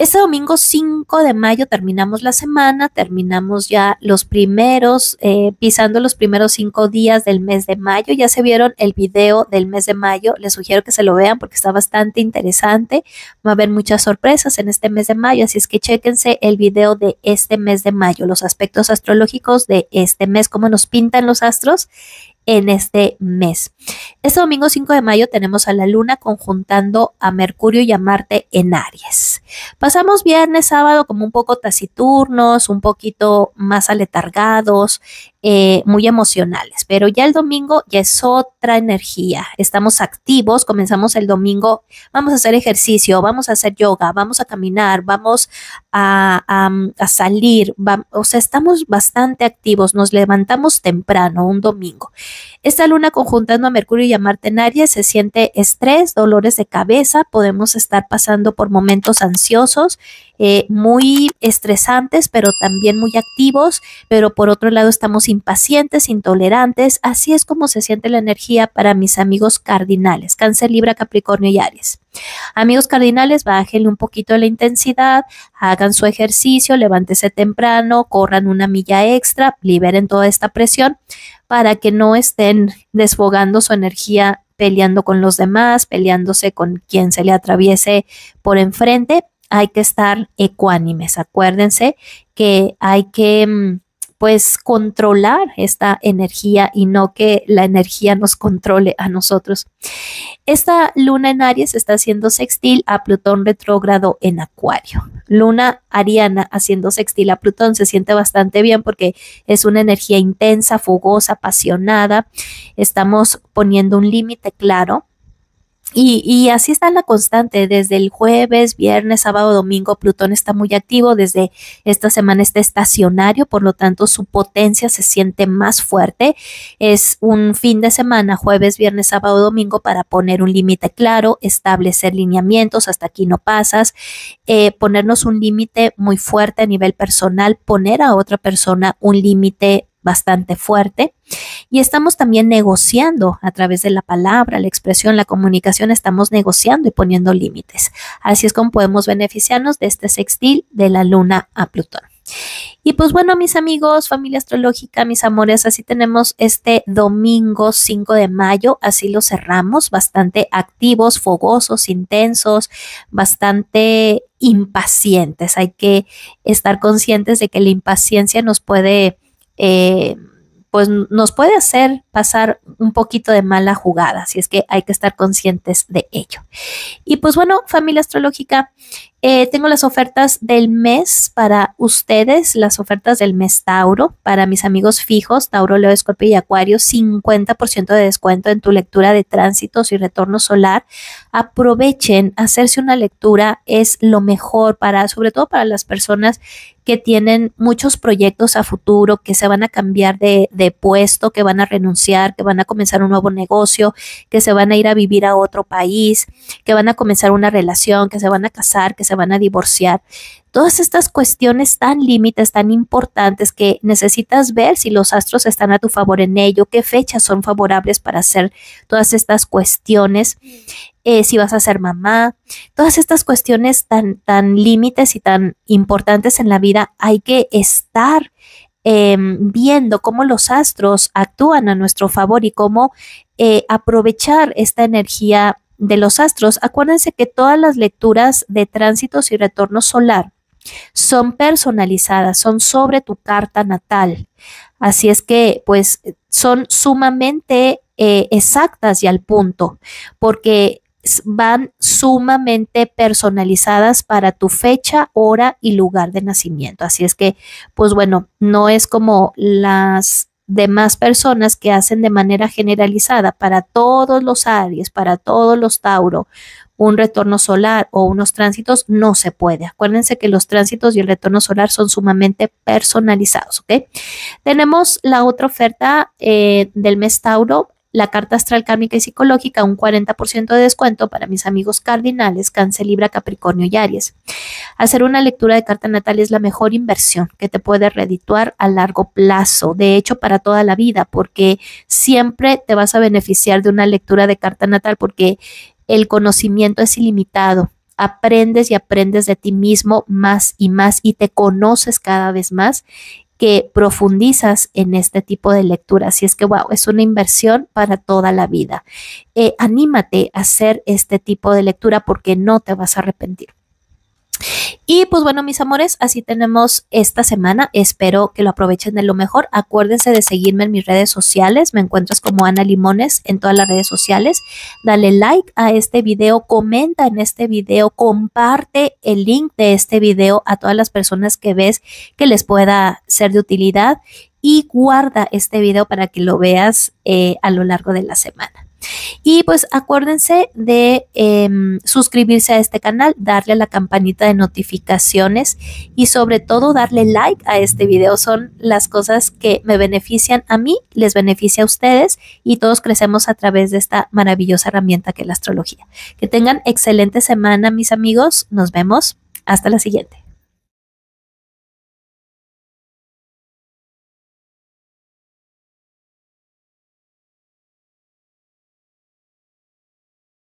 Este domingo 5 de mayo terminamos la semana, terminamos ya los primeros, eh, pisando los primeros cinco días del mes de mayo. Ya se vieron el video del mes de mayo, les sugiero que se lo vean porque está bastante interesante. Va a haber muchas sorpresas en este mes de mayo, así es que chéquense el video de este mes de mayo, los aspectos astrológicos de este mes, cómo nos pintan los astros en este mes. Este domingo 5 de mayo tenemos a la luna conjuntando a Mercurio y a Marte en Aries. Pasamos viernes, sábado como un poco taciturnos, un poquito más aletargados, eh, muy emocionales, pero ya el domingo ya es otra energía. Estamos activos, comenzamos el domingo, vamos a hacer ejercicio, vamos a hacer yoga, vamos a caminar, vamos a, salir, o sea, estamos bastante activos, nos levantamos temprano un domingo. Esta luna conjuntando a Mercurio y a Marte en Aries se siente estrés, dolores de cabeza, podemos estar pasando por momentos ansiosos, eh, muy estresantes, pero también muy activos, pero por otro lado estamos impacientes, intolerantes, así es como se siente la energía para mis amigos cardinales, cáncer, libra, capricornio y aries. Amigos cardinales, bájenle un poquito la intensidad, hagan su ejercicio, levántese temprano, corran una milla extra, liberen toda esta presión para que no estén desfogando su energía peleando con los demás, peleándose con quien se le atraviese por enfrente. Hay que estar ecuánimes. Acuérdense que hay que mm, pues controlar esta energía y no que la energía nos controle a nosotros. Esta luna en Aries está haciendo sextil a Plutón retrógrado en Acuario. Luna Ariana haciendo sextil a Plutón se siente bastante bien porque es una energía intensa, fugosa, apasionada. Estamos poniendo un límite claro y, y, así está la constante, desde el jueves, viernes, sábado, domingo, Plutón está muy activo, desde esta semana está estacionario, por lo tanto su potencia se siente más fuerte. Es un fin de semana, jueves, viernes, sábado, domingo, para poner un límite claro, establecer lineamientos, hasta aquí no pasas, eh, ponernos un límite muy fuerte a nivel personal, poner a otra persona un límite bastante fuerte y estamos también negociando a través de la palabra, la expresión, la comunicación, estamos negociando y poniendo límites. Así es como podemos beneficiarnos de este sextil de la luna a Plutón. Y pues bueno, mis amigos, familia astrológica, mis amores, así tenemos este domingo 5 de mayo, así lo cerramos, bastante activos, fogosos, intensos, bastante impacientes. Hay que estar conscientes de que la impaciencia nos puede... Eh, pues nos puede hacer pasar un poquito de mala jugada, si es que hay que estar conscientes de ello. Y pues bueno, familia astrológica, eh, tengo las ofertas del mes para ustedes, las ofertas del mes Tauro, para mis amigos fijos, Tauro, Leo, Escorpio y Acuario, 50% de descuento en tu lectura de tránsitos y retorno solar. Aprovechen, hacerse una lectura es lo mejor para, sobre todo para las personas que tienen muchos proyectos a futuro, que se van a cambiar de, de, puesto, que van a renunciar, que van a comenzar un nuevo negocio, que se van a ir a vivir a otro país, que van a comenzar una relación, que se van a casar, que se van a divorciar. Todas estas cuestiones tan límites, tan importantes que necesitas ver si los astros están a tu favor en ello, qué fechas son favorables para hacer todas estas cuestiones, eh, si vas a ser mamá, todas estas cuestiones tan, tan límites y tan importantes en la vida, hay que estar em, viendo cómo los astros actúan a nuestro favor y cómo eh, aprovechar esta energía de los astros. Acuérdense que todas las lecturas de tránsitos y retorno solar son personalizadas, son sobre tu carta natal. Así es que, pues, son sumamente eh, exactas y al punto, porque van sumamente personalizadas para tu fecha, hora y lugar de nacimiento. Así es que, pues bueno, no es como las demás personas que hacen de manera generalizada para todos los Aries, para todos los Tauro, un retorno solar o unos tránsitos, no se puede. Acuérdense que los tránsitos y el retorno solar son sumamente personalizados, ¿ok? Tenemos la otra oferta eh, del mes Tauro, la carta astral kármica y psicológica, un 40% de descuento para mis amigos cardinales, cáncer, libra, capricornio y aries. Hacer una lectura de carta natal es la mejor inversión que te puede redituar a largo plazo, de hecho para toda la vida, porque siempre te vas a beneficiar de una lectura de carta natal, porque el conocimiento es ilimitado. Aprendes y aprendes de ti mismo más y más y te conoces cada vez más que profundizas en este tipo de lectura. Así es que, wow, es una inversión para toda la vida. Eh, anímate a hacer este tipo de lectura porque no te vas a arrepentir. Y pues bueno, mis amores, así tenemos esta semana. Espero que lo aprovechen de lo mejor. Acuérdense de seguirme en mis redes sociales. Me encuentras como Ana Limones en todas las redes sociales. Dale like a este video, comenta en este video, comparte el link de este video a todas las personas que ves que les pueda ser de utilidad y guarda este video para que lo veas eh, a lo largo de la semana. Y pues acuérdense de em, suscribirse a este canal, darle a la campanita de notificaciones y sobre todo darle like a este video. Son las cosas que me benefician a mí, les beneficia a ustedes y todos crecemos a través de esta maravillosa herramienta que es la astrología. Que tengan excelente semana mis amigos, nos vemos, hasta la siguiente.